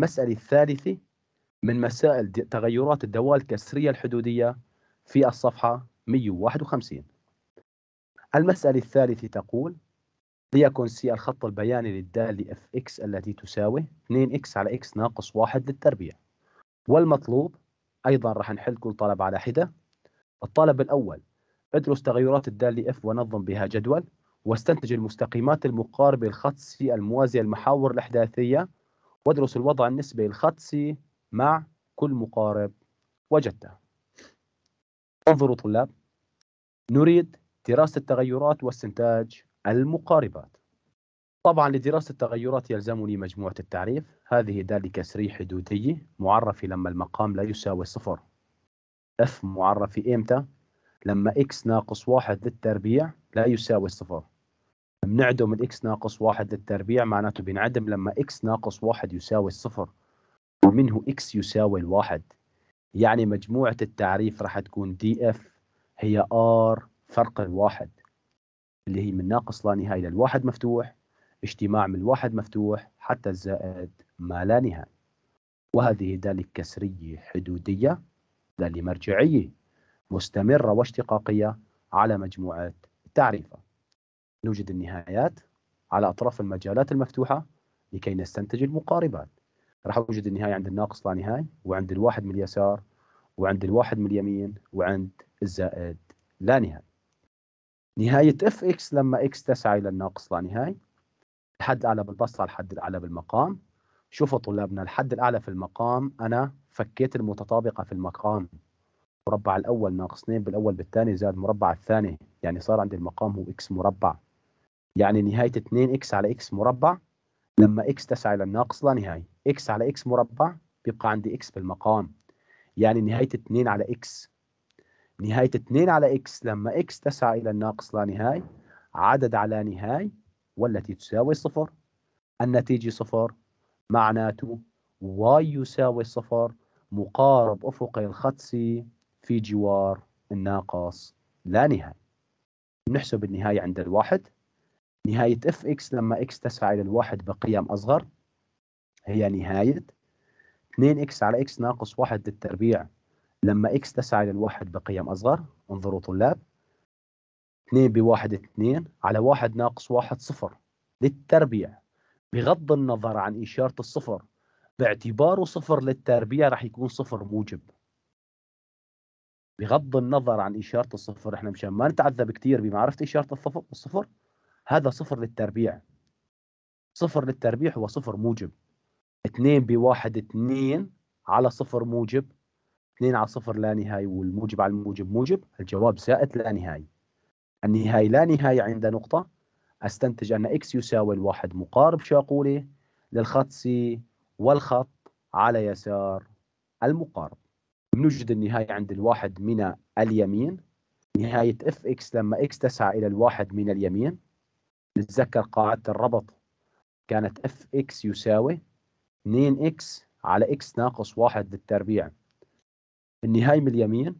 المسألة الثالثة من مسائل تغيرات الدوال الكسرية الحدودية في الصفحة 151 المسألة الثالثة تقول ليكن سي الخط البياني للدالة اف اكس التي تساوي 2x على x ناقص 1 للتربيع والمطلوب أيضا راح نحل كل طلب على حدة الطلب الأول ادرس تغيرات الدالة اف ونظم بها جدول واستنتج المستقيمات المقاربة للخط سي الموازية المحاور الأحداثية وادرس الوضع النسبي الخطسي مع كل مقارب وجدته انظروا طلاب نريد دراسة التغيرات واستنتاج المقاربات طبعا لدراسة التغيرات يلزمني مجموعة التعريف هذه د كسري حدودية معرفة لما المقام لا يساوي صفر F معرفة إمتى لما X ناقص واحد للتربيع لا يساوي صفر بنعدم الاكس ناقص واحد للتربيع معناته بينعدم لما اكس ناقص واحد يساوي الصفر ومنه اكس يساوي الواحد يعني مجموعة التعريف راح تكون دي اف هي ار فرق الواحد اللي هي من ناقص لا نهاية للواحد مفتوح اجتماع من الواحد مفتوح حتى الزائد ما لا نهاية وهذه دالة كسرية حدودية دالة مرجعية مستمرة واشتقاقية على مجموعة تعريفه نوجد النهايات على أطراف المجالات المفتوحة لكي نستنتج المقاربات راح أوجد النهاية عند الناقص لا نهاية وعند الواحد من اليسار وعند الواحد من اليمين وعند الزائد لا نهاية نهاية اف اكس لما اكس تسعى إلى الناقص لا نهاية الحد الأعلى بالبسطة الحد الأعلى بالمقام شوفوا طلابنا الحد الأعلى في المقام أنا فكيت المتطابقة في المقام مربع الأول ناقص 2 بالأول بالثاني زائد مربع الثاني يعني صار عندي المقام هو اكس مربع يعني نهاية 2 اكس على اكس مربع لما اكس تسعى إلى الناقص لا نهاية اكس على اكس مربع بيبقى عندي اكس بالمقام يعني نهاية 2 على اكس نهاية 2 على اكس لما اكس تسعى إلى الناقص لا نهاية عدد على نهاية والتي تساوي صفر النتيجة صفر معناته y يساوي صفر مقارب أفقي الخطسي في جوار الناقص لا نهاية نحسب النهاية عند الواحد نهاية اف اكس لما اكس تسعى إلى الواحد بقيم أصغر هي نهاية 2 اكس على اكس ناقص واحد للتربيع لما اكس تسعى إلى الواحد بقيم أصغر انظروا طلاب 2 بواحد 2 على واحد ناقص واحد صفر للتربيع بغض النظر عن إشارة الصفر باعتباره صفر للتربيع راح يكون صفر موجب بغض النظر عن إشارة الصفر احنا مشان ما نتعذب كثير بمعرفة إشارة الصفر هذا صفر للتربيع صفر للتربيع هو صفر موجب 2 بواحد 2 على صفر موجب 2 على صفر لا نهاية والموجب على الموجب موجب الجواب زائد لا نهاية النهاية لا نهاية عند نقطة أستنتج أن إكس يساوي الواحد مقارب شاقولي للخط سي والخط على يسار المقارب نجد النهاية عند الواحد من اليمين نهاية اف اكس لما اكس تسعى إلى الواحد من اليمين نتذكر قاعدة الربط كانت اف اكس يساوي 2 اكس على اكس ناقص واحد بالتربيع النهاية من اليمين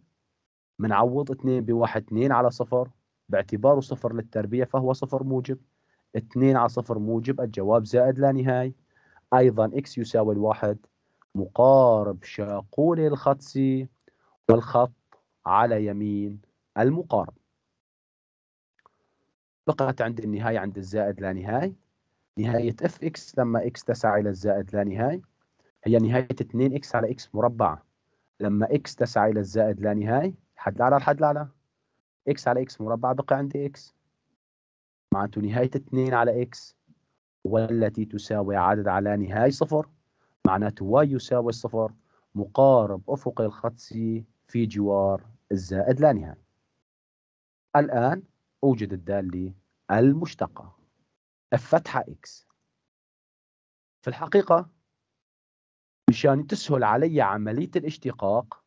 بنعوض 2 بواحد 2 على صفر باعتباره صفر للتربيع فهو صفر موجب 2 على صفر موجب الجواب زائد لا نهاية أيضا اكس يساوي الواحد مقارب شاقول الخط سي والخط على يمين المقارب بقت عند النهاية عند الزائد لا نهاية نهاية اف اكس لما اكس تسعى إلى الزائد لا نهاية هي نهاية 2 اكس على اكس مربع لما اكس تسعى إلى الزائد لا نهاية الحد الأعلى الحد الأعلى اكس على اكس مربع بقى عندي اكس معناته نهاية 2 على اكس والتي تساوي عدد على نهاية صفر معناته واي يساوي صفر مقارب أفق الخط سي في جوار الزائد لا نهاية الآن أوجد الدالة المشتقة اف فتحة اكس في الحقيقة مشان تسهل علي عملية الاشتقاق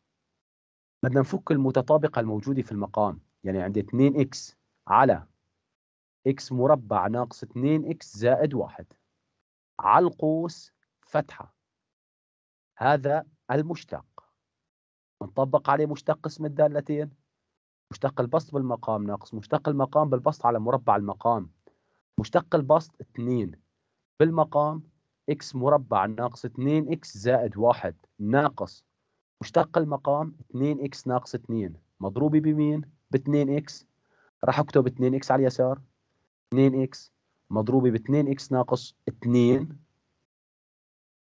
بدنا نفك المتطابقة الموجودة في المقام يعني عندي 2 اكس على اكس مربع ناقص 2 اكس زائد 1 على القوس فتحة هذا المشتق نطبق عليه مشتق اسم الدالتين مشتق البسط بالمقام ناقص مشتق المقام بالبسط على مربع المقام مشتق البسط 2 بالمقام x مربع ناقص 2x زائد 1 ناقص مشتق المقام 2x ناقص 2 مضروبة بمين؟ ب 2x راح اكتب 2x على اليسار 2x مضروبة ب 2x ناقص 2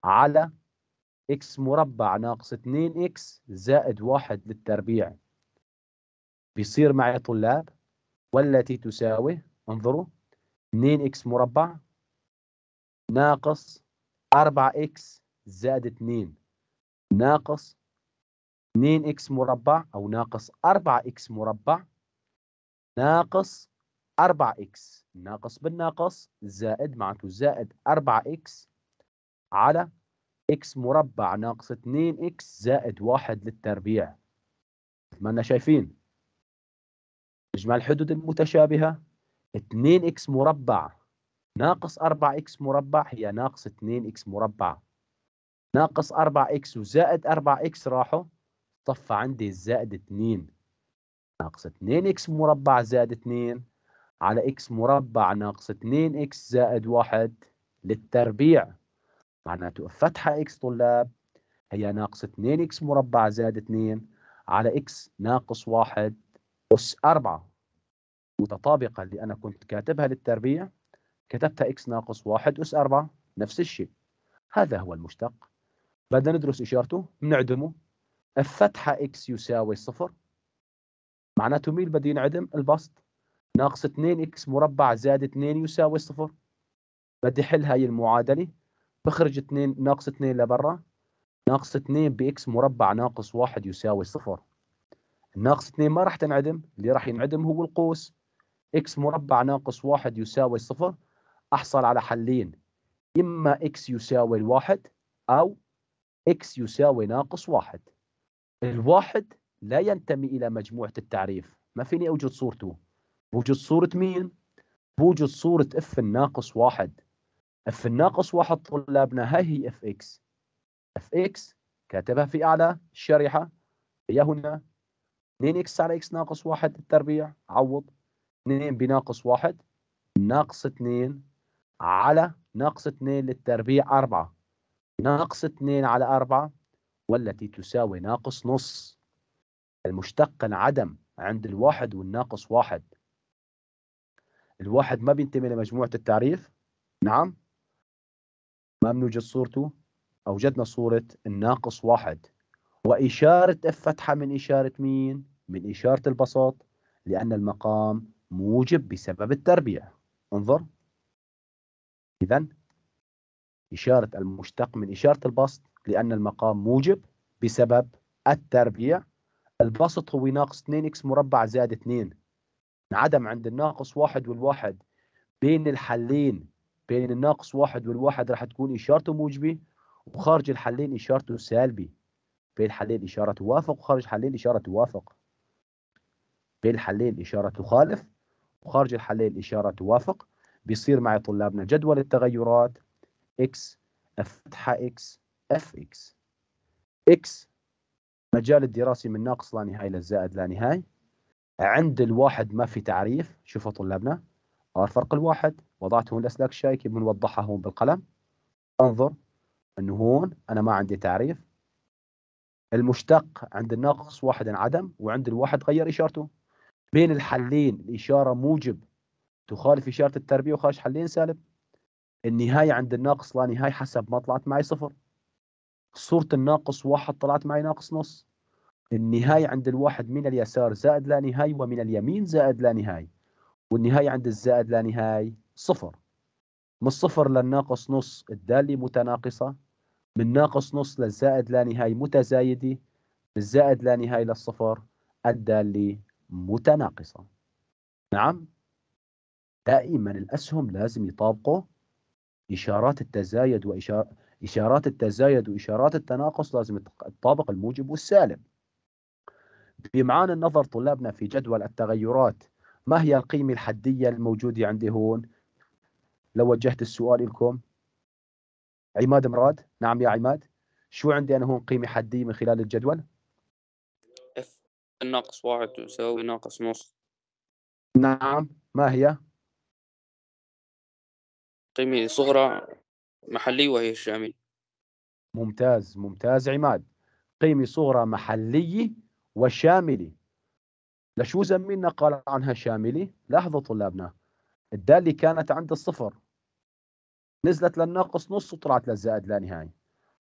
على x مربع ناقص 2x زائد 1 للتربيع بيصير معي طلاب والتي تساوي انظروا 2x مربع ناقص 4x زائد 2 ناقص 2x مربع أو ناقص 4x مربع ناقص 4x ناقص بالناقص زائد معناته زائد 4x على اكس مربع ناقص 4 اكس زايد 2 ناقص 2 اكس مربع او ناقص 4 اكس مربع ناقص 4 اكس ناقص بالناقص زايد معناته زايد 4 اكس علي اكس مربع ناقص 2 اكس زايد 1 للتربيع ما احنا شايفين مجمع الحدود المتشابهة 2 إكس مربع ناقص 4 إكس مربع هي ناقص 2 إكس مربع ناقص 4 إكس وزائد 4 إكس راحوا طفى عندي زايد 2 ناقص 2 إكس مربع زائد 2 على إكس مربع ناقص 2 إكس زائد 1 للتربيع معناته فتحة إكس طلاب هي ناقص 2 إكس مربع زائد 2 على إكس ناقص 1 أس أربعة متطابقة اللي أنا كنت كاتبها للتربيع كتبتها إكس ناقص واحد أس أربعة نفس الشيء هذا هو المشتق بدنا ندرس إشارته بنعدمه الفتحة إكس يساوي صفر معناته مين بده ينعدم البسط ناقص 2 إكس مربع زائد 2 يساوي صفر بدي حل هاي المعادلة بخرج 2 ناقص 2 لبرا ناقص 2 بإكس مربع ناقص 1 يساوي صفر ناقص 2 ما راح تنعدم اللي راح ينعدم هو القوس x مربع ناقص 1 يساوي صفر احصل على حلين اما x يساوي الواحد او x يساوي ناقص واحد الواحد لا ينتمي الى مجموعه التعريف ما فيني اوجد صورته بوجد صوره مين بوجد صوره اف الناقص واحد اف الناقص واحد طلابنا هاي هي اف اكس اف اكس كاتبها في اعلى الشريحه هي هنا 2 اكس على اكس ناقص 1 التربيع عوض 2 بناقص 1 ناقص 2 على ناقص 2 للتربيع 4 ناقص 2 على 4 والتي تساوي ناقص نص المشتق انعدم عند الواحد والناقص واحد الواحد ما بينتمي لمجموعة التعريف نعم ما بنوجد صورته أوجدنا صورة الناقص واحد وإشارة F فتحة من إشارة مين من إشارة البساط لأن المقام موجب بسبب التربيع انظر إذا إشارة المشتق من إشارة البسط لأن المقام موجب بسبب التربيع البسط هو ناقص 2x مربع زائد 2 انعدم عند الناقص واحد والواحد بين الحلين بين الناقص واحد والواحد راح تكون إشارته موجبة وخارج الحلين إشارته سالبي بين الحلين إشارة توافق وخارج الحلين إشارة توافق بين الحلين الإشارة تخالف وخارج الحلين الإشارة توافق بيصير معي طلابنا جدول التغيرات x فتحة x fx x مجال الدراسي من ناقص لا نهاية للزائد لا نهاية عند الواحد ما في تعريف شوفوا طلابنا ار فرق الواحد وضعت هون الاسلاك الشائكه بنوضحها هون بالقلم انظر انه هون انا ما عندي تعريف المشتق عند الناقص واحد انعدم وعند الواحد غير اشارته بين الحلين الإشارة موجب تخالف إشارة التربية وخارج حلين سالب النهاية عند الناقص لا نهاية حسب ما طلعت معي صفر صورة الناقص واحد طلعت معي ناقص نص النهاية عند الواحد من اليسار زائد لا نهاية ومن اليمين زائد لا نهاية والنهاية عند الزائد لا نهاية صفر من الصفر للناقص نص الدالة متناقصة من ناقص نص للزائد لا نهاية متزايدة من الزائد لا نهاية للصفر الدالة متناقصة نعم دائما الأسهم لازم يطابقوا إشارات التزايد وإشارات إشارات التزايد وإشارات التناقص لازم تطابق الموجب والسالب بمعان النظر طلابنا في جدول التغيرات ما هي القيمة الحدية الموجودة عندي هون لو وجهت السؤال لكم عماد مراد نعم يا عماد شو عندي أنا هون قيمة حدية من خلال الجدول ناقص واحد تساوي ناقص نص نعم ما هي قيمة صغرى محلية وهي الشاملة ممتاز ممتاز عماد قيمة صغرى محلية وشاملة لشو زميلنا قال عنها شاملة لاحظوا طلابنا الدالة كانت عند الصفر نزلت للناقص نص وطلعت للزائد لا نهائي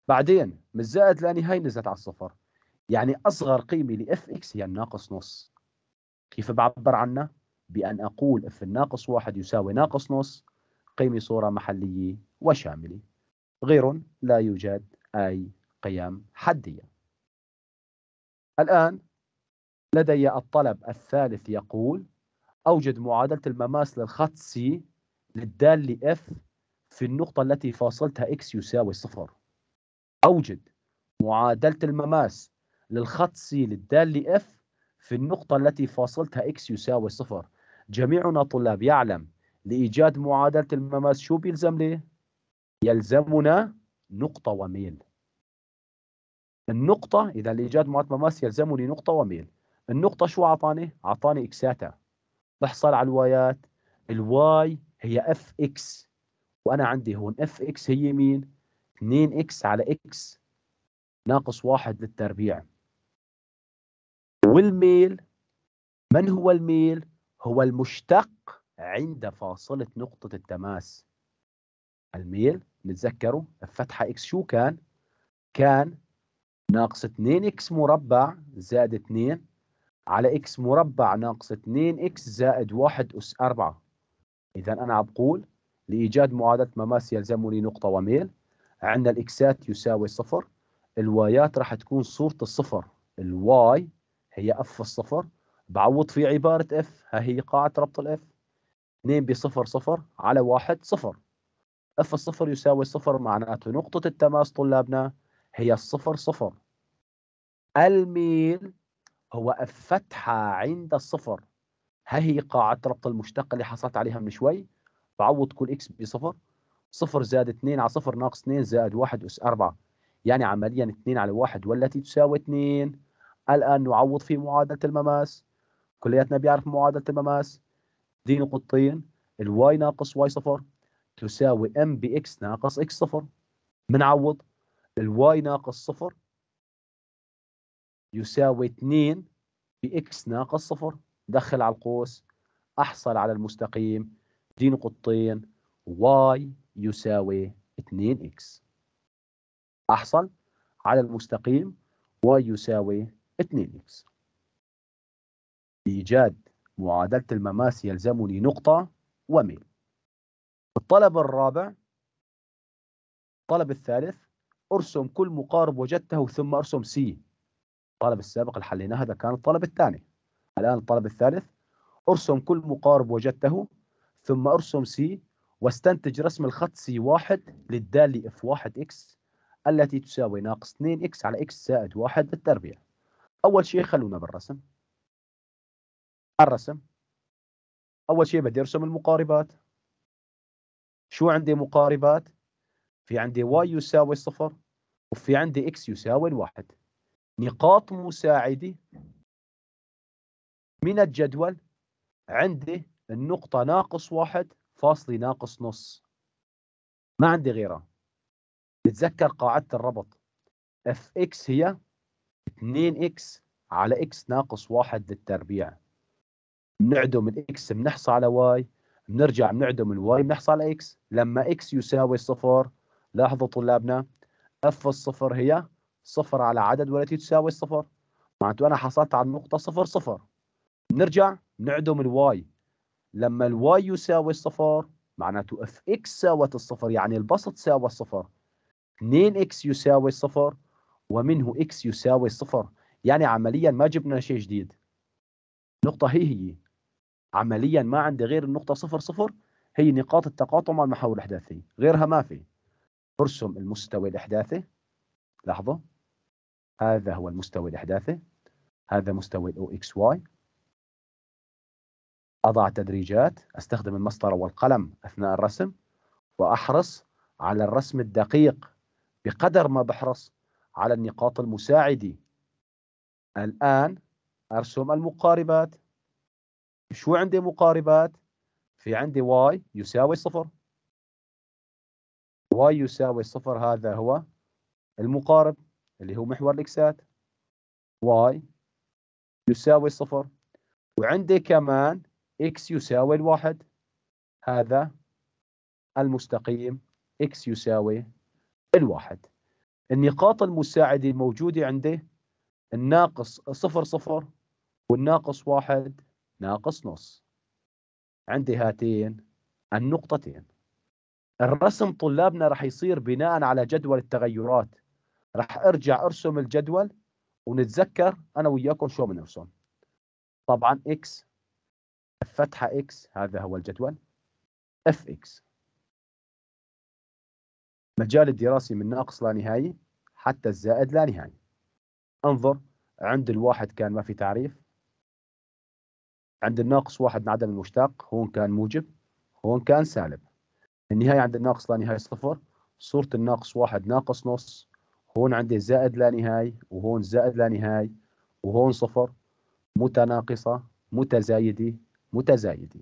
بعدين من الزائد لا نهائي نزلت على الصفر يعني أصغر قيمة لإف إكس هي الناقص نص كيف بعبر عنها؟ بأن أقول إف الناقص واحد يساوي ناقص نص قيمة صورة محلية وشاملة غير لا يوجد أي قيم حدية الآن لدي الطلب الثالث يقول أوجد معادلة المماس للخط C للدالة F في النقطة التي فاصلتها X يساوي صفر أوجد معادلة المماس للخط سي للدالة اف في النقطة التي فاصلتها إكس يساوي صفر جميعنا طلاب يعلم لإيجاد معادلة المماس شو بيلزم ليه؟ يلزمنا نقطة وميل النقطة إذا لإيجاد معادلة المماس يلزمني نقطة وميل النقطة شو أعطاني؟ أعطاني إكساتا بحصل على الوايات الواي هي اف اكس وأنا عندي هون اف اكس هي مين؟ 2 اكس على اكس ناقص واحد للتربيع والميل من هو الميل؟ هو المشتق عند فاصلة نقطة التماس الميل نتذكره الفتحة إكس شو كان؟ كان ناقص 2 إكس مربع زائد 2 على إكس مربع ناقص 2 إكس زائد 1 أس 4 إذا أنا عم بقول لإيجاد معادلة مماس يلزمني نقطة وميل عندنا الإكسات يساوي صفر الوايات راح تكون صورة الصفر الواي هي اف الصفر بعوض في عبارة اف ها هي قاعدة ربط الاف 2 بصفر صفر على واحد صفر اف الصفر يساوي صفر معناته نقطة التماس طلابنا هي الصفر صفر الميل هو اف فتحة عند الصفر ها هي قاعدة ربط المشتقة اللي حصلت عليها من شوي بعوض كل اكس بصفر صفر زائد 2 على صفر ناقص 2 زائد 1 أس 4 يعني عمليا 2 على 1 والتي تساوي 2 الآن نعوض في معادلة المماس كلياتنا بيعرف معادلة المماس دي نقطتين الواي ناقص واي صفر تساوي ام بي اكس ناقص اكس صفر بنعوض الواي ناقص صفر يساوي 2 باكس ناقص صفر دخل على القوس احصل على المستقيم دي نقطتين واي يساوي 2 اكس احصل على المستقيم واي يساوي 2x لإيجاد معادلة المماس يلزمني نقطة وميل الطلب الرابع الطلب الثالث ارسم كل مقارب وجدته ثم ارسم سي الطلب السابق اللي حليناه هذا كان الطلب الثاني الآن الطلب الثالث ارسم كل مقارب وجدته ثم ارسم سي واستنتج رسم الخط سي واحد للدالة اف واحد اكس التي تساوي ناقص 2 اكس على اكس زائد واحد بالتربيع اول شيء خلونا بالرسم الرسم اول شيء بدي ارسم المقاربات شو عندي مقاربات في عندي واي يساوي صفر وفي عندي اكس يساوي الواحد نقاط مساعده من الجدول عندي النقطة ناقص واحد فاصلة ناقص نص ما عندي غيرها نتذكر قاعدة الربط اف اكس هي 2x على x ناقص واحد للتربيع بنعدم الاكس بنحصى على واي بنرجع بنعدم الواي بنحصى على x لما x يساوي صفر لاحظوا طلابنا اف الصفر هي صفر على عدد والتي تساوي الصفر معناته انا حصلت على النقطة صفر صفر بنرجع بنعدم الواي لما الواي يساوي الصفر معناته اف اكس ساوت الصفر يعني البسط ساوى الصفر 2 اكس يساوي الصفر ومنه إكس يساوي صفر يعني عمليا ما جبنا شيء جديد نقطة هي هي عمليا ما عندي غير النقطة صفر صفر هي نقاط التقاطع مع المحاور الإحداثي غيرها ما في ارسم المستوى الإحداثي لاحظوا هذا هو المستوى الإحداثي هذا مستوى الأو إكس واي أضع تدريجات أستخدم المسطرة والقلم أثناء الرسم وأحرص على الرسم الدقيق بقدر ما بحرص على النقاط المساعدة الآن أرسم المقاربات شو عندي مقاربات؟ في عندي y يساوي صفر y يساوي صفر هذا هو المقارب اللي هو محور الإكسات y يساوي صفر وعندي كمان x يساوي الواحد هذا المستقيم x يساوي الواحد النقاط المساعدة الموجودة عنده الناقص صفر صفر والناقص واحد ناقص نص عندي هاتين النقطتين الرسم طلابنا راح يصير بناء على جدول التغيرات راح ارجع ارسم الجدول ونتذكر انا وياكم شو بنرسم طبعا اكس الفتحه اكس هذا هو الجدول اف اكس مجال الدراسي من ناقص لا نهاية حتى الزائد لا نهاية انظر عند الواحد كان ما في تعريف عند الناقص واحد من عدم المشتق هون كان موجب هون كان سالب النهاية عند الناقص لا نهاية صفر صورة الناقص واحد ناقص نص هون عندي زائد لا نهاية وهون زائد لا نهاية وهون صفر متناقصة متزايدة متزايدة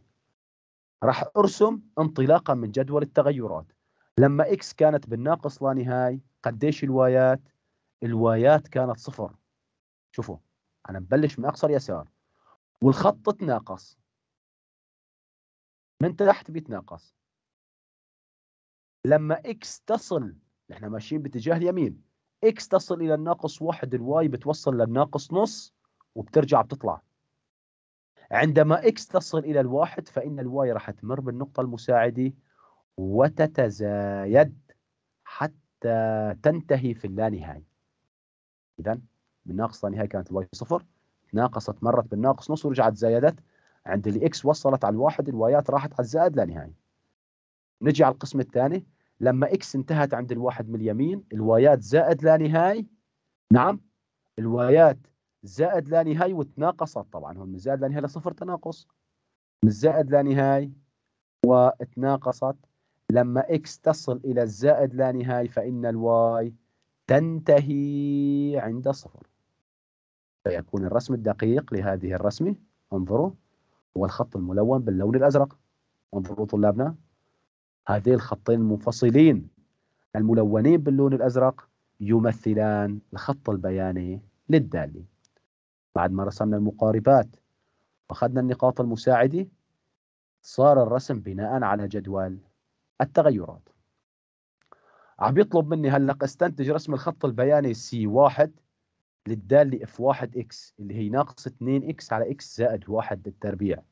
راح أرسم انطلاقا من جدول التغيرات لما اكس كانت بالناقص لا نهاية قديش الوايات؟ الوايات كانت صفر شوفوا انا ببلش من اقصى اليسار والخط تناقص من تحت بيتناقص لما اكس تصل احنا ماشيين باتجاه اليمين اكس تصل الى الناقص واحد الواي بتوصل للناقص نص وبترجع بتطلع عندما اكس تصل الى الواحد فان الواي راح تمر بالنقطه المساعده وتتزايد حتى تنتهي في اللانهاية إذا من ناقص لانهاية كانت الواي صفر تناقصت مرت بالناقص نص ورجعت زايدت عند الإكس وصلت على الواحد الوايات راحت على الزائد لانهاية نجي على القسم الثاني لما إكس انتهت عند الواحد من اليمين الوايات زائد لانهاية نعم الوايات زائد لا نهاية وتناقصت طبعا هون من زائد لا نهاية لصفر تناقص من زائد لا نهاية وتناقصت لما إكس تصل إلى الزائد لا نهائي فإن الواي تنتهي عند صفر فيكون الرسم الدقيق لهذه الرسمة انظروا هو الخط الملون باللون الأزرق انظروا طلابنا هذين الخطين المنفصلين الملونين باللون الأزرق يمثلان الخط البياني للدالة بعد ما رسمنا المقاربات وأخذنا النقاط المساعدة صار الرسم بناء على جدول التغيرات عم يطلب مني هلا استنتج رسم الخط البياني سي 1 للداله اف 1 x اللي هي ناقص 2 X على x زائد 1 للتربيع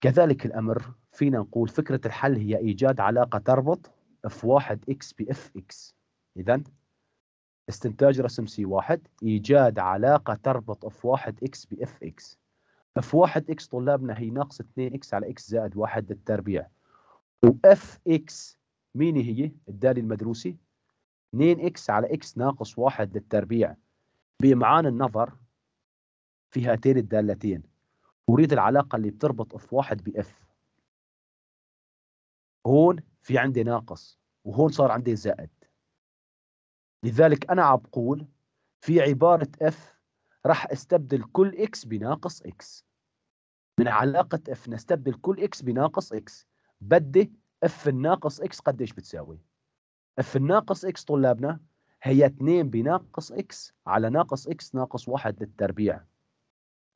كذلك الامر فينا نقول فكره الحل هي ايجاد علاقه تربط اف 1 x باف X اذا استنتاج رسم سي 1 ايجاد علاقه تربط اف 1 x باف X اف 1 x طلابنا هي ناقص 2 X على x زائد 1 للتربيع واف اكس مين هي الدال المدروسي 2 اكس على اكس ناقص واحد للتربيع بإمعان النظر في هاتين الدالتين أريد العلاقة اللي بتربط اف واحد باف هون في عندي ناقص وهون صار عندي زائد لذلك أنا بقول في عبارة اف راح استبدل كل اكس بناقص اكس من علاقة اف نستبدل كل اكس بناقص اكس بدي اف الناقص اكس قديش بتساوي اف الناقص اكس طلابنا هي 2 بناقص اكس على ناقص اكس ناقص 1 للتربيع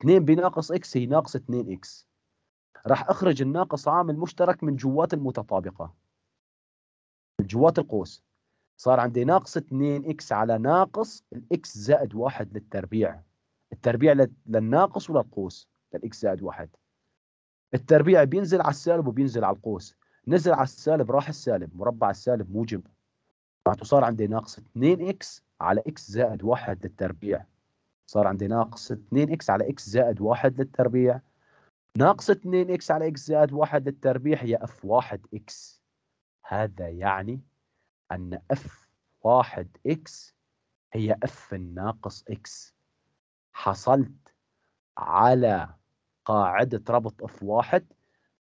2 بناقص اكس هي ناقص 2 اكس راح اخرج الناقص عامل مشترك من جوات المتطابقه من جوات القوس صار عندي ناقص 2 اكس على ناقص الاكس زائد 1 للتربيع التربيع للناقص وللقوس للاكس زائد 1 التربيع بينزل على السالب وبينزل على القوس نزل على السالب راح السالب مربع السالب موجب معناته صار عندي ناقص 2x على x زائد 1 للتربيع صار عندي ناقص 2x على x زائد 1 للتربيع ناقص 2x على x زائد 1 للتربيع هي f1x هذا يعني أن f1x هي f ناقص x حصلت على قاعدة ربط في واحد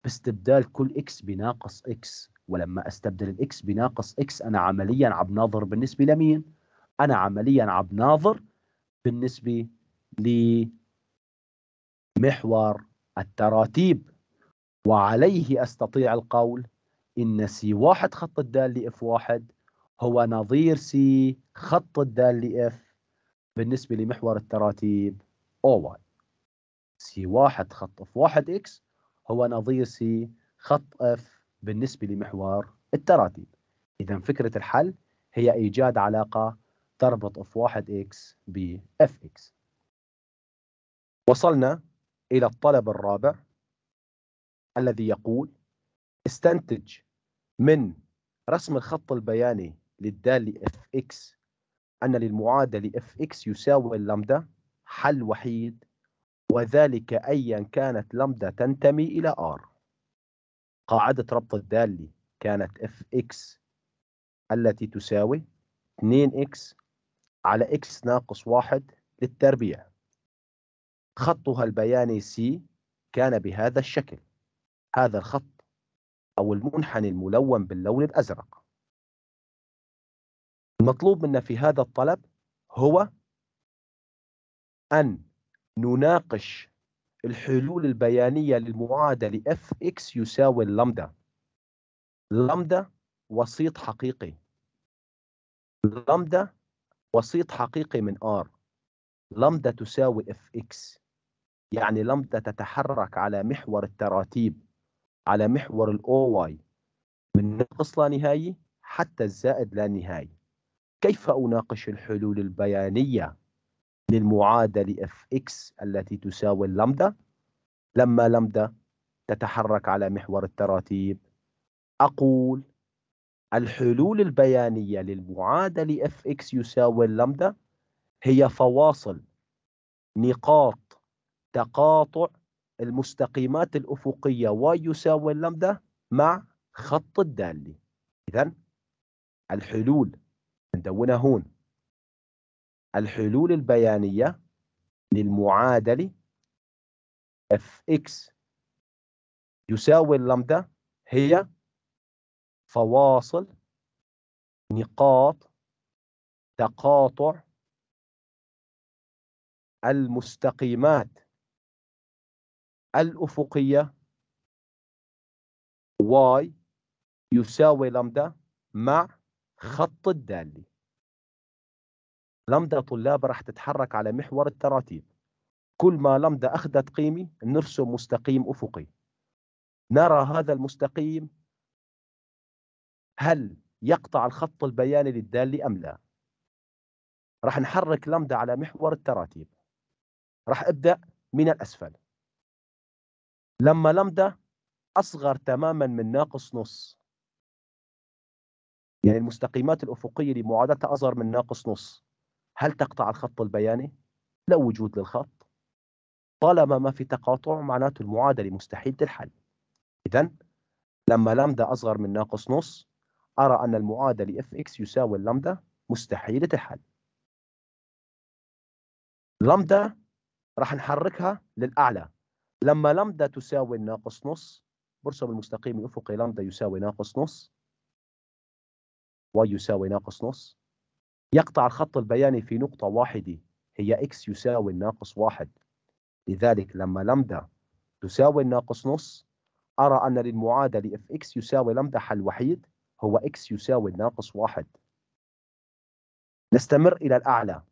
باستبدال كل اكس بناقص اكس ولما استبدل الاكس بناقص اكس انا عمليا عم ناظر بالنسبة لمين؟ انا عمليا عم ناظر بالنسبة لمحور التراتيب وعليه استطيع القول ان سي واحد خط الدال اف واحد هو نظير سي خط الدال اف بالنسبة لمحور التراتيب OY سي واحد خط اف واحد اكس هو نظير سي خط اف بالنسبة لمحور التراتيب إذا فكرة الحل هي إيجاد علاقة تربط اف واحد اكس ب اف اكس وصلنا إلى الطلب الرابع الذي يقول استنتج من رسم الخط البياني للدالة اف اكس أن للمعادلة اف اكس يساوي اللامدا حل وحيد وذلك أيا كانت لمدة تنتمي إلى R قاعدة ربط الدالة كانت fx التي تساوي 2x على x ناقص 1 للتربيع خطها البياني C كان بهذا الشكل هذا الخط أو المنحني الملون باللون الأزرق المطلوب منا في هذا الطلب هو أن نناقش الحلول البيانية للمعادلة f اكس يساوي اللامدا لامدا وسيط حقيقي لامدا وسيط حقيقي من r لامدا تساوي f يعني لامدا تتحرك على محور التراتيب على محور الاو واي من ناقص لا نهائي حتى الزائد لا نهائي كيف اناقش الحلول البيانيه للمعادلة fx التي تساوي اللمدة لما لامدا تتحرك على محور التراتيب أقول الحلول البيانية للمعادلة fx يساوي اللمدة هي فواصل نقاط تقاطع المستقيمات الأفقية y يساوي اللمدة مع خط الدالي إذا الحلول ندونها هون الحلول البيانية للمعادلة اف اكس يساوي اللمدة هي فواصل نقاط تقاطع المستقيمات الأفقية y يساوي لمدة مع خط الدالي لمدة طلاب راح تتحرك على محور التراتيب كل ما لمدة أخذت قيمة نرسم مستقيم أفقي نرى هذا المستقيم هل يقطع الخط البياني للدالة أم لا راح نحرك لمدة على محور التراتيب راح أبدأ من الأسفل لما لمدة أصغر تماما من ناقص نص يعني المستقيمات الأفقية لمعادلة أصغر من ناقص نص هل تقطع الخط البياني؟ لا وجود للخط طالما ما في تقاطع معناته المعادلة مستحيل الحل إذا لما لامدا أصغر من ناقص نص أرى أن المعادلة اف اكس يساوي اللامدا مستحيلة الحل لامدا راح نحركها للأعلى لما لامدا تساوي ناقص نص برسم المستقيم الأفقي لامدا يساوي ناقص نص ويساوي ناقص نص يقطع الخط البياني في نقطة واحدة هي x يساوي ناقص واحد لذلك لما لمدا تساوي ناقص نص أرى أن للمعادلة fx يساوي لمدا حل وحيد هو x يساوي ناقص واحد نستمر إلى الأعلى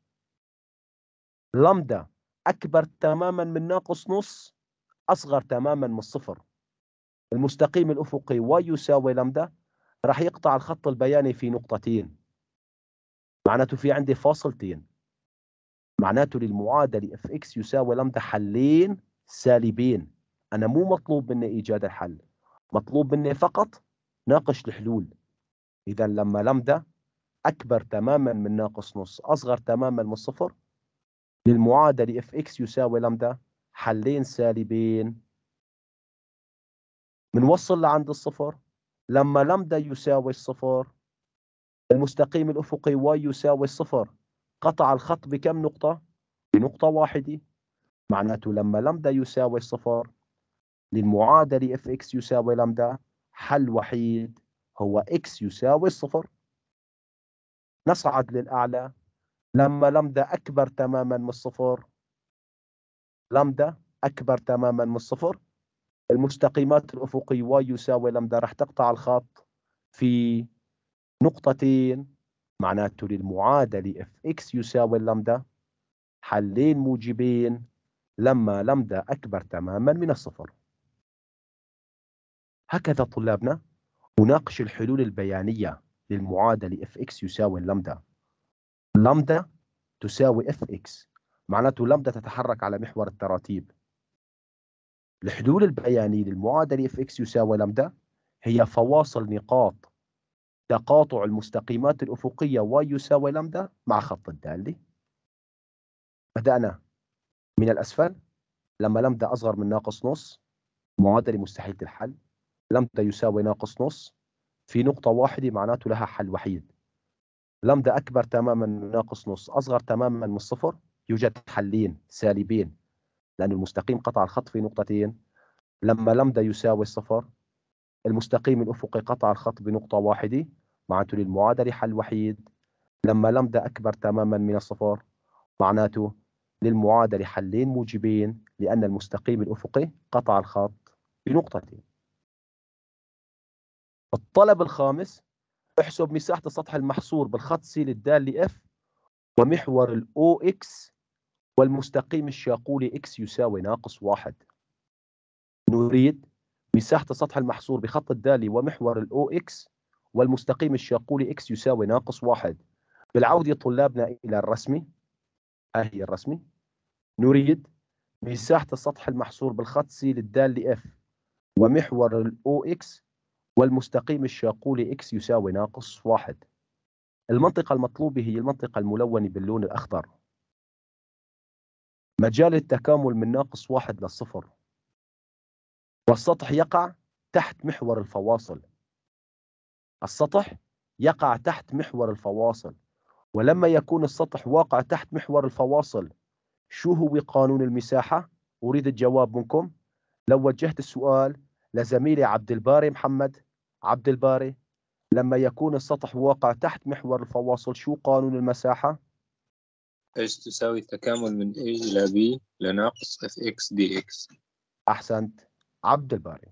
لمدا أكبر تماما من ناقص نص أصغر تماما من الصفر المستقيم الأفقي y يساوي لمدا راح يقطع الخط البياني في نقطتين معناته في عندي فاصلتين معناته للمعادلة اف اكس يساوي لمدة حلين سالبين أنا مو مطلوب مني إيجاد الحل مطلوب مني فقط ناقش الحلول إذا لما لمدة أكبر تماما من ناقص نص أصغر تماما من صفر للمعادلة اف اكس يساوي لمدة حلين سالبين منوصل لعند الصفر لما لمدة يساوي الصفر المستقيم الأفقي واي يساوي الصفر قطع الخط بكم نقطة؟ بنقطة واحدة معناته لما لمدا يساوي الصفر للمعادلة اف اكس يساوي لمدا حل وحيد هو اكس يساوي الصفر نصعد للأعلى لما لمدا أكبر تماما من الصفر لمدا أكبر تماما من الصفر المستقيمات الأفقي واي يساوي لمدا رح تقطع الخط في نقطتين معناته للمعادلة اف اكس يساوي اللمدا حلين موجبين لما لمدا أكبر تماما من الصفر هكذا طلابنا أناقش الحلول البيانية للمعادلة اف اكس يساوي اللمدا لمدا تساوي اف اكس معناته لمدا تتحرك على محور التراتيب الحلول البيانية للمعادلة اف اكس يساوي لمدا هي فواصل نقاط تقاطع المستقيمات الأفقية y يساوي لمدا مع خط الدالي بدأنا من الأسفل لما لمدا أصغر من ناقص نص معادلة مستحيلة الحل لمدا يساوي ناقص نص في نقطة واحدة معناته لها حل وحيد لمدا أكبر تماما من ناقص نص أصغر تماما من الصفر يوجد حلين سالبين لأن المستقيم قطع الخط في نقطتين لما لمدا يساوي الصفر المستقيم الأفقي قطع الخط بنقطة واحدة معناته للمعادلة حل وحيد لما لمدا أكبر تماما من الصفر معناته للمعادلة حلين موجبين لأن المستقيم الأفقي قطع الخط بنقطتين الطلب الخامس احسب مساحة السطح المحصور بالخط سي للدال لإف ومحور الأو إكس والمستقيم الشاقولي إكس يساوي ناقص واحد نريد مساحة السطح المحصور بخط الدالي ومحور الـ OX والمستقيم الشاقولي اكس يساوي ناقص واحد بالعودة طلابنا إلى الرسمي ها هي الرسمي نريد مساحة السطح المحصور بالخط سي للدال اف ومحور الاو اكس والمستقيم الشاقولي اكس يساوي ناقص واحد المنطقة المطلوبة هي المنطقة الملونة باللون الأخضر مجال التكامل من ناقص واحد للصفر والسطح يقع تحت محور الفواصل السطح يقع تحت محور الفواصل ولما يكون السطح واقع تحت محور الفواصل شو هو قانون المساحة؟ أريد الجواب منكم لو وجهت السؤال لزميلي عبد الباري محمد عبد الباري لما يكون السطح واقع تحت محور الفواصل شو قانون المساحة؟ إيش تساوي التكامل من A إلى B لناقص fx dx أحسنت عبد الباري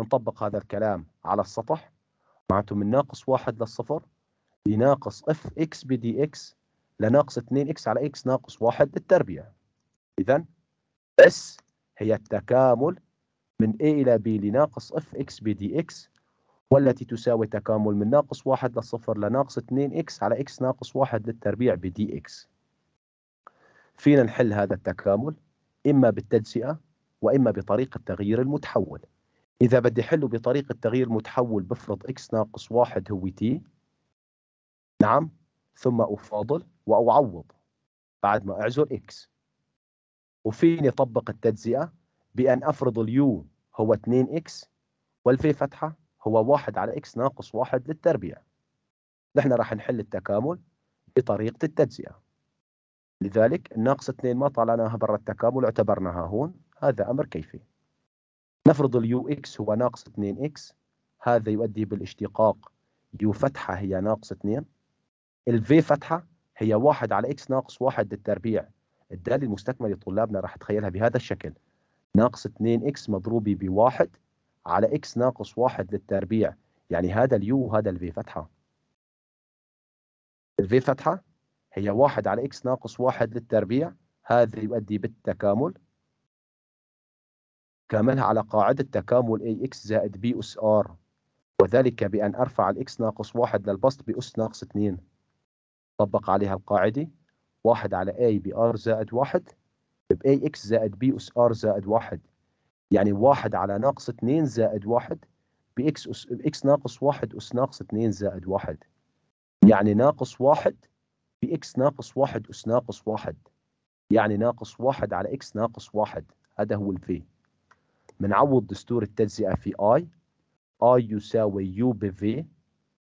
نطبق هذا الكلام على السطح معناته من ناقص واحد للصفر لناقص اف اكس بدي اكس لناقص 2 اكس على اكس ناقص واحد للتربيع اذا اس هي التكامل من a إلى b لناقص اف اكس بدي اكس والتي تساوي تكامل من ناقص واحد للصفر لناقص 2 اكس على اكس ناقص واحد للتربيع بدي اكس فينا نحل هذا التكامل إما بالتجزئة وإما بطريقة تغيير المتحول إذا بدي أحله بطريقة تغيير متحول بفرض إكس ناقص واحد هو تي نعم ثم أفاضل وأعوض بعد ما أعزل إكس وفيني أطبق التجزئة بأن أفرض اليو هو 2 إكس والفي فتحة هو واحد على إكس ناقص واحد للتربيع نحن راح نحل التكامل بطريقة التجزئة لذلك الناقص 2 ما طلعناها برا التكامل اعتبرناها هون هذا أمر كيفي نفرض اليو اكس هو ناقص 2 اكس هذا يؤدي بالاشتقاق يو فتحة هي ناقص 2 الفي فتحة هي 1 على اكس ناقص 1 للتربيع الدالة المستكملة لطلابنا راح تخيلها بهذا الشكل ناقص 2 اكس مضروبة 1 على اكس ناقص 1 للتربيع يعني هذا اليو وهذا الفي فتحة الفي فتحة هي 1 على اكس ناقص 1 للتربيع هذا يؤدي بالتكامل كاملها على قاعدة تكامل AX زائد B أس R وذلك بأن أرفع الإكس ناقص واحد للبسط بأس ناقص اثنين طبق عليها القاعدة واحد على A بR زائد واحد ب AX زائد B أس R زائد واحد يعني واحد على ناقص اثنين زائد واحد بإكس أس بإكس ناقص واحد أس ناقص اثنين زائد واحد يعني ناقص واحد بإكس ناقص واحد أس ناقص واحد يعني ناقص واحد على إكس ناقص واحد هذا هو الـ الفي بنعوض دستور التجزئة في I I يساوي U في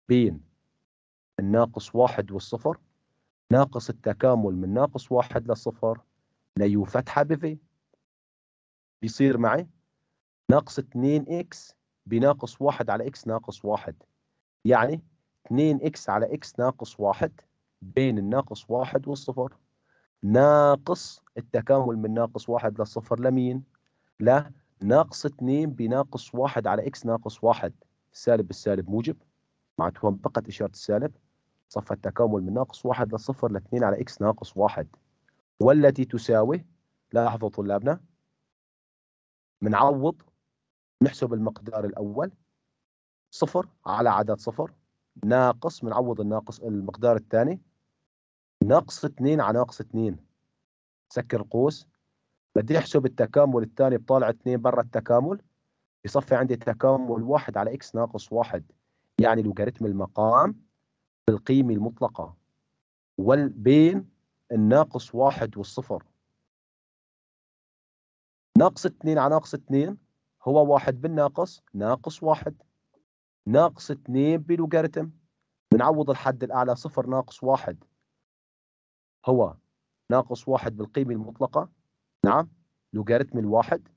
بين الناقص واحد والصفر ناقص التكامل من ناقص واحد لصفر ليو فتحة في بيصير معي ناقص 2 اكس بناقص واحد على اكس ناقص واحد يعني 2 اكس على اكس ناقص واحد بين الناقص واحد والصفر ناقص التكامل من ناقص واحد لصفر لمين؟ لا ناقص 2 بناقص 1 على اكس ناقص 1 سالب بالسالب موجب هون فقط إشارة السالب صف التكامل من ناقص 1 لصفر ل 2 على اكس ناقص 1 والتي تساوي لاحظوا طلابنا بنعوض نحسب المقدار الأول صفر على عدد صفر ناقص بنعوض الناقص المقدار الثاني ناقص 2 على ناقص 2 سكر القوس بدي احسب التكامل الثاني بطالع اثنين برا التكامل بصفي عندي تكامل واحد على اكس ناقص واحد يعني لوغاريتم المقام بالقيمة المطلقة والبين الناقص واحد والصفر ناقص اثنين على ناقص اثنين هو واحد بالناقص ناقص واحد ناقص اثنين بلوغاريتم بنعوض الحد الأعلى صفر ناقص واحد هو ناقص واحد بالقيمة المطلقة نعم لوغاريتم الواحد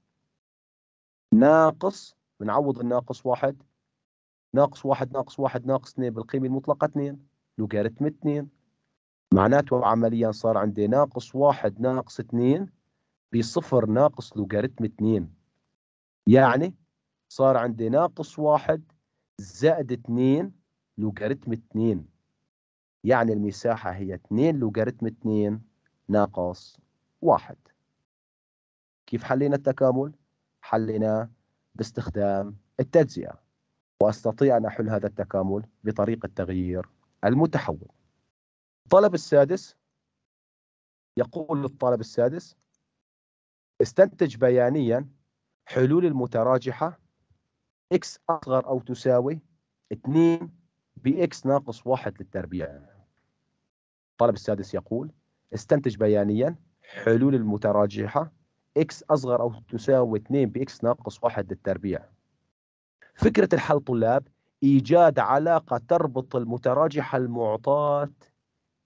ناقص بنعوض الناقص واحد ناقص واحد ناقص واحد ناقص اثنين بالقيمة المطلقة اثنين لوغاريتم اثنين معناته عمليا صار عندي ناقص واحد ناقص اثنين بصفر ناقص لوغاريتم اثنين يعني صار عندي ناقص واحد زائد اثنين لوغاريتم اثنين يعني المساحة هي اثنين لوغاريتم اثنين ناقص واحد كيف حلينا التكامل؟ حليناه باستخدام التجزئة وأستطيع أن أحل هذا التكامل بطريقة تغيير المتحول الطلب السادس يقول الطلب السادس استنتج بيانيا حلول المتراجحة x أصغر أو تساوي 2 بx ناقص 1 للتربيع الطلب السادس يقول استنتج بيانيا حلول المتراجحة اكس اصغر او تساوي 2 باكس ناقص 1 للتربيع فكره الحل طلاب ايجاد علاقه تربط المتراجحه المعطاه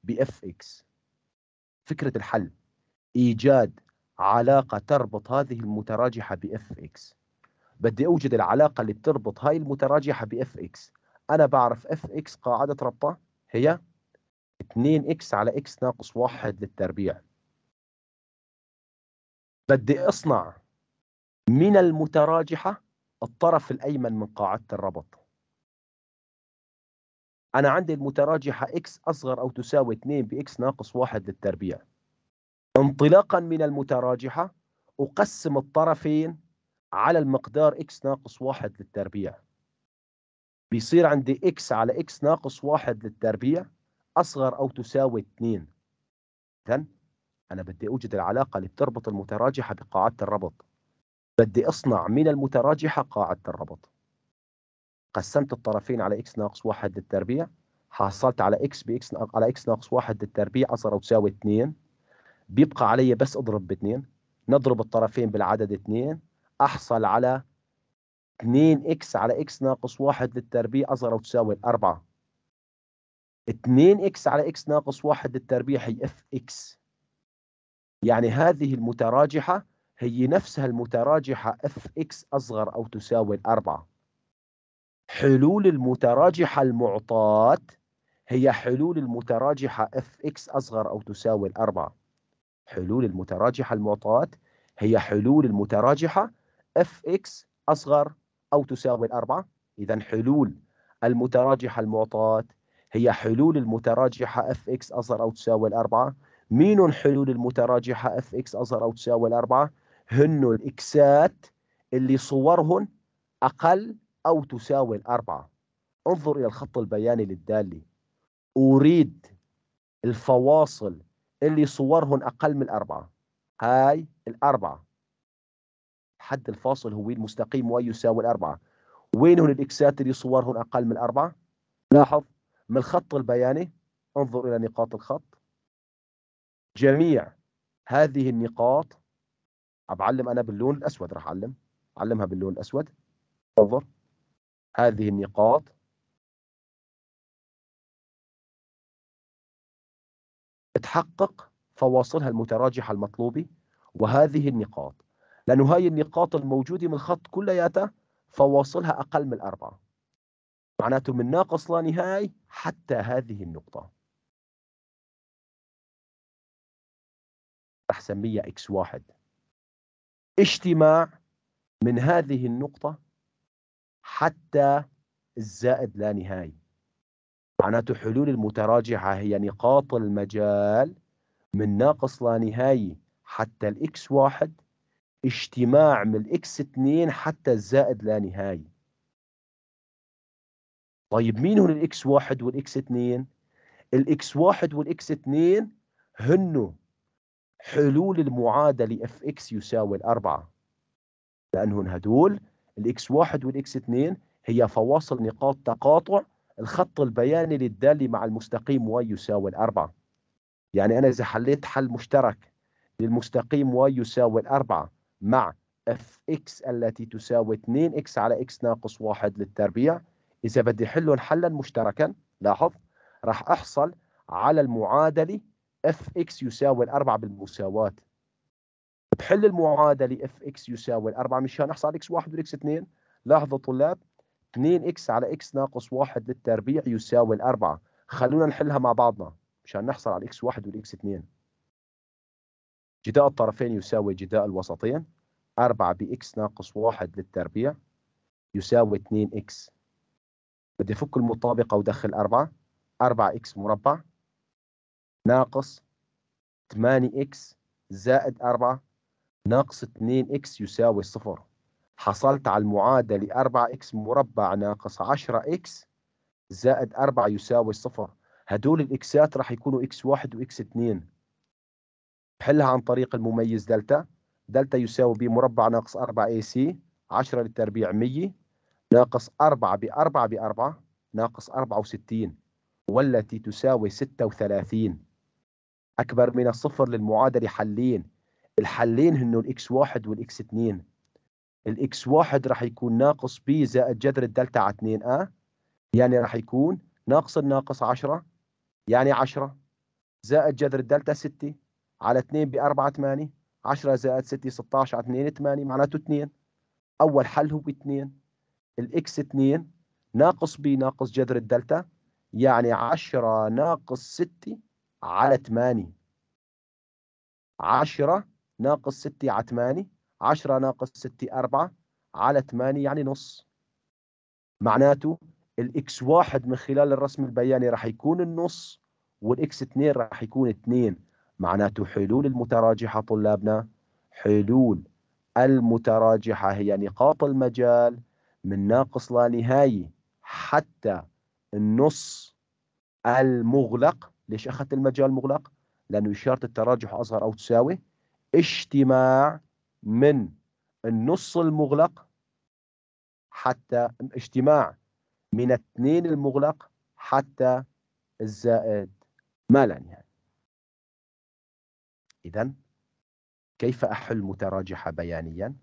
باف اكس فكره الحل ايجاد علاقه تربط هذه المتراجحه باف اكس بدي اوجد العلاقه اللي بتربط هاي المتراجحه باف اكس انا بعرف اف اكس قاعده ربطه هي 2 اكس على اكس ناقص 1 للتربيع بدي أصنع من المتراجحة الطرف الأيمن من قاعدة الربط أنا عندي المتراجحة x أصغر أو تساوي 2 X ناقص 1 للتربيع انطلاقا من المتراجحة أقسم الطرفين على المقدار x ناقص 1 للتربيع بيصير عندي x على x ناقص 1 للتربيع أصغر أو تساوي 2 أنا بدي أوجد العلاقة اللي بتربط المتراجحة بقاعدة الربط بدي أصنع من المتراجحة قاعدة الربط قسمت الطرفين على إكس ناقص واحد للتربيع حصلت على إكس بإكس على إكس ناقص واحد للتربيع أصغر تساوي 2 بيبقى علي بس أضرب باثنين نضرب الطرفين بالعدد 2 أحصل على 2 إكس على إكس ناقص واحد للتربيع أصغر تساوي 4 2 إكس على إكس ناقص واحد للتربيع هي إف إكس يعني هذه المتراجحة هي نفسها المتراجحة اف اكس أصغر أو تساوي الأربعة حلول المتراجحة المعطاة هي حلول المتراجحة اف اكس أصغر أو تساوي الأربعة حلول المتراجحة المعطاة هي حلول المتراجحة اف اكس أصغر أو تساوي الأربعة إذا حلول المتراجحة المعطاة هي حلول المتراجحة اف اكس أصغر أو تساوي الأربعة مين الحلول المتراجحة اف اكس أصغر أو تساوي الأربعة هن الإكسات اللي صورهن أقل أو تساوي الأربعة انظر إلى الخط البياني للدالة أريد الفواصل اللي صورهن أقل من الأربعة هاي الأربعة حد الفاصل هو المستقيم واي يساوي الأربعة وين هن الإكسات اللي صورهن أقل من الأربعة لاحظ من الخط البياني انظر إلى نقاط الخط جميع هذه النقاط أبعلم انا باللون الاسود راح اعلم علمها باللون الاسود انظر هذه النقاط تحقق فواصلها المتراجحه المطلوبه وهذه النقاط لانه هاي النقاط الموجوده من الخط كلياتها فواصلها اقل من الأربعة معناته من ناقص لا نهايه حتى هذه النقطه راح اسميها اكس واحد اجتماع من هذه النقطة حتى الزائد لا نهاية معناته حلول المتراجعة هي نقاط المجال من ناقص لا نهاية حتى الاكس واحد اجتماع من الاكس 2 حتى الزائد لا نهاية طيب مين هن الاكس واحد والاكس 2 الاكس واحد والاكس 2 هن حلول المعادلة اف إكس يساوي الأربعة لأنهم هدول الإكس واحد والإكس اثنين هي فواصل نقاط تقاطع الخط البياني للدالة مع المستقيم واي يساوي الأربعة يعني أنا إذا حليت حل مشترك للمستقيم واي يساوي الأربعة مع اف اكس التي تساوي 2 اكس على اكس ناقص واحد للتربيع إذا بدي حلهم حلا مشتركا لاحظ راح أحصل على المعادلة اف اكس يساوي الاربعه بالمساواه بحل المعادله اف اكس يساوي الاربعه مشان احصل اكس واحد والاكس اثنين لاحظوا طلاب 2 اكس على اكس ناقص واحد للتربيع يساوي الاربعه خلونا نحلها مع بعضنا مشان نحصل على الاكس واحد والاكس اثنين جداء الطرفين يساوي جداء الوسطين 4 بإكس ناقص 1 للتربيع يساوي 2 إكس بدي فك المطابقة ودخل 4 4 إكس مربع ناقص 8x زائد 4 ناقص 2x يساوي صفر حصلت على المعادلة 4x مربع ناقص 10x زائد 4 يساوي صفر هدول الإكسات راح يكونوا x1 وx2 بحلها عن طريق المميز دلتا دلتا يساوي ب مربع ناقص 4ac 10 للتربيع 100 ناقص 4 ب 4 ب 4 ناقص 64 والتي تساوي 36 اكبر من الصفر للمعادله حلين الحلين هن الاكس واحد والاكس اثنين الاكس واحد راح يكون ناقص بي زائد جذر الدلتا على اثنين اه يعني راح يكون ناقص الناقص عشرة يعني عشرة زائد جذر الدلتا ستة على اثنين باربعة ثمانية عشرة زائد ستة ستاش على اثنين ثمانية معناته اثنين اول حل هو اثنين الاكس اثنين ناقص بي ناقص جذر الدلتا يعني عشرة ناقص ستة على 8 10 ناقص 6 على 8 10 ناقص 6 4 على 8 يعني نص معناته الاكس واحد من خلال الرسم البياني راح يكون النص والاكس 2 راح يكون 2 معناته حلول المتراجحة طلابنا حلول المتراجحة هي نقاط المجال من ناقص لا نهايه حتى النص المغلق ليش أخذت المجال مغلق؟ لأنه إشارة التراجح أصغر أو تساوي اجتماع من النص المغلق حتى اجتماع من اثنين المغلق حتى الزائد ما لا نهاية إذا كيف أحل متراجحة بيانيا؟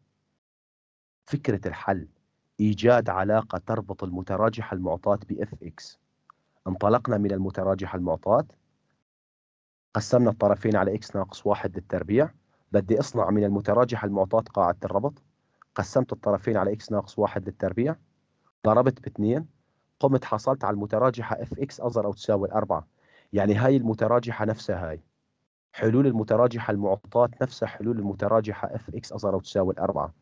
فكرة الحل إيجاد علاقة تربط المتراجحة المعطاة بإف إكس انطلقنا من المتراجح المعطاة قسمنا الطرفين على إكس ناقص واحد للتربيع بدي أصنع من المتراجح المعطاة قاعدة الربط قسمت الطرفين على إكس ناقص واحد للتربيع ضربت باثنين قمت حصلت على المتراجحة اف اكس اصغر او تساوي الاربعة يعني هاي المتراجحة نفسها هاي حلول المتراجحة المعطاة نفسها حلول المتراجحة اف اكس اصغر او تساوي الاربعة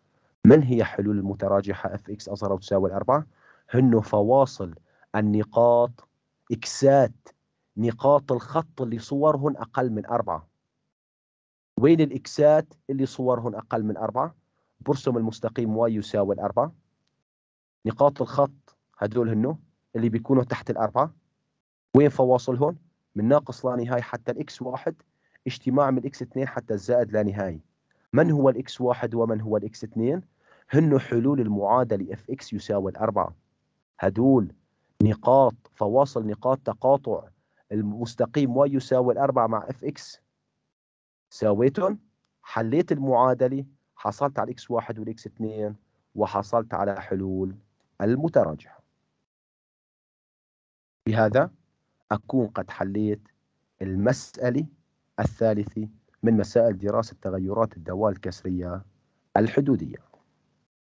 من هي حلول المتراجحة اف اكس اصغر او تساوي الاربعة؟ هن فواصل النقاط إكسات نقاط الخط اللي صورهن أقل من أربعة وين الإكسات اللي صورهن أقل من أربعة برسم المستقيم واي يساوي الأربعة نقاط الخط هدول هنو اللي بيكونوا تحت الأربعة وين فواصلهن من ناقص لا نهاية حتى الإكس واحد اجتماع من الإكس اثنين حتى الزائد لا نهاية من هو الإكس واحد ومن هو الإكس اثنين هن حلول المعادلة اف اكس يساوي الأربعة هدول نقاط فواصل نقاط تقاطع المستقيم واي يساوي الأربعة مع اف اكس ساويتهم حليت المعادلة حصلت على الاكس واحد والاكس اثنين وحصلت على حلول المتراجعة بهذا أكون قد حليت المسألة الثالثة من مسائل دراسة تغيرات الدوال الكسرية الحدودية